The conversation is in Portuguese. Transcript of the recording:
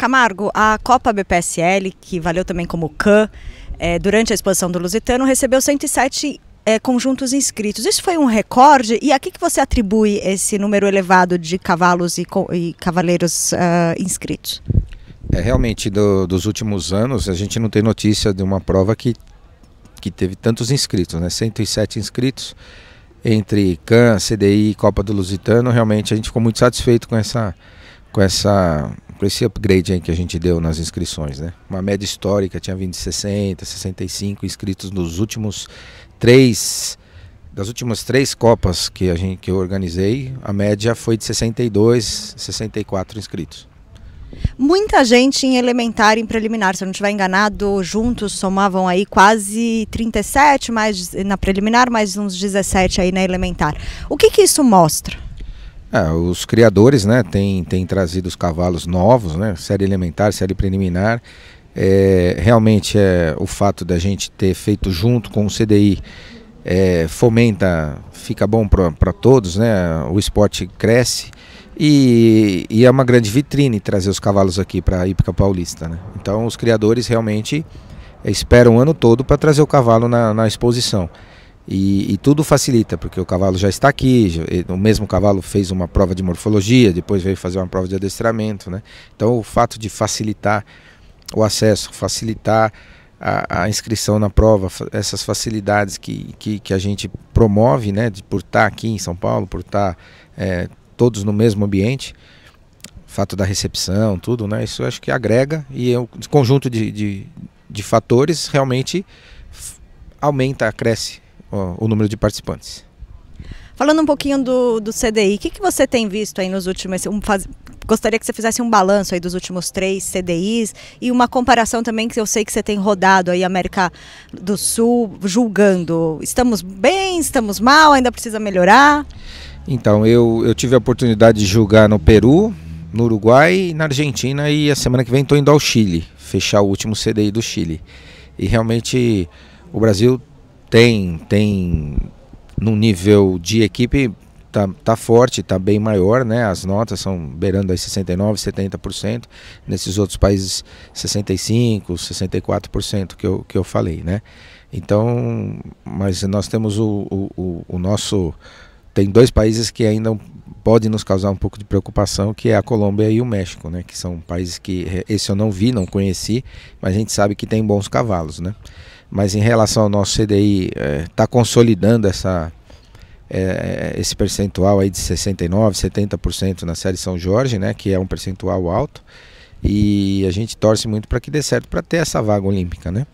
Camargo, a Copa BPSL, que valeu também como CAN, é, durante a exposição do Lusitano, recebeu 107 é, conjuntos inscritos. Isso foi um recorde? E a que, que você atribui esse número elevado de cavalos e, e cavaleiros uh, inscritos? É, realmente, do, dos últimos anos, a gente não tem notícia de uma prova que, que teve tantos inscritos, né? 107 inscritos entre CAN, CDI e Copa do Lusitano. Realmente, a gente ficou muito satisfeito com essa, com essa com esse upgrade aí que a gente deu nas inscrições, né? Uma média histórica tinha vindo de 60, 65 inscritos nos últimos três das últimas três copas que a gente que eu organizei, a média foi de 62, 64 inscritos. Muita gente em elementar e em preliminar, se eu não estiver enganado, juntos somavam aí quase 37, mais na preliminar, mais uns 17 aí na elementar. O que que isso mostra? Ah, os criadores né, têm, têm trazido os cavalos novos, né, série elementar, série preliminar. É, realmente é o fato da gente ter feito junto com o CDI é, fomenta, fica bom para todos, né? o esporte cresce e, e, é uma grande vitrine trazer os cavalos aqui para a Hípica Paulista. Né? Então os criadores realmente é, esperam o ano todo para trazer o cavalo na, na exposição. E, e, tudo facilita, porque o cavalo já está aqui, já, o mesmo cavalo fez uma prova de morfologia, depois veio fazer uma prova de adestramento. Né? Então, o fato de facilitar o acesso, facilitar a, a inscrição na prova, essas facilidades que, que, que, a gente promove né, de, por estar aqui em São Paulo, por estar é, todos no mesmo ambiente, fato da recepção, tudo, né, isso acho que agrega e é um conjunto de, de, de fatores realmente aumenta, cresce o número de participantes. Falando um pouquinho do, do CDI, o que, que você tem visto aí nos últimos. Um, faz, gostaria que você fizesse um balanço aí dos últimos três CDIs e uma comparação também que eu sei que você tem rodado aí América do Sul, julgando. Estamos bem, estamos mal, ainda precisa melhorar? Então, eu, eu tive a oportunidade de julgar no Peru, no Uruguai, na Argentina e a semana que vem estou indo ao Chile, fechar o último CDI do Chile. E realmente o Brasil tem, tem no nível de equipe tá, tá forte, tá bem maior, né? As notas são beirando aí 69, 70%, nesses outros países 65, 64% que eu, que eu falei, né? Então, mas nós temos o, o, o nosso tem dois países que ainda pode nos causar um pouco de preocupação, que é a Colômbia e o México, né? Que são países que eh, esse eu não vi, não conheci, mas a gente sabe que tem bons cavalos, né? mas em relação ao nosso CDI, está é, tá consolidando essa, é, é, esse percentual aí de 69%, 70% na série São Jorge, né, que é um percentual alto. E a gente torce muito para que dê certo para ter essa vaga olímpica, né?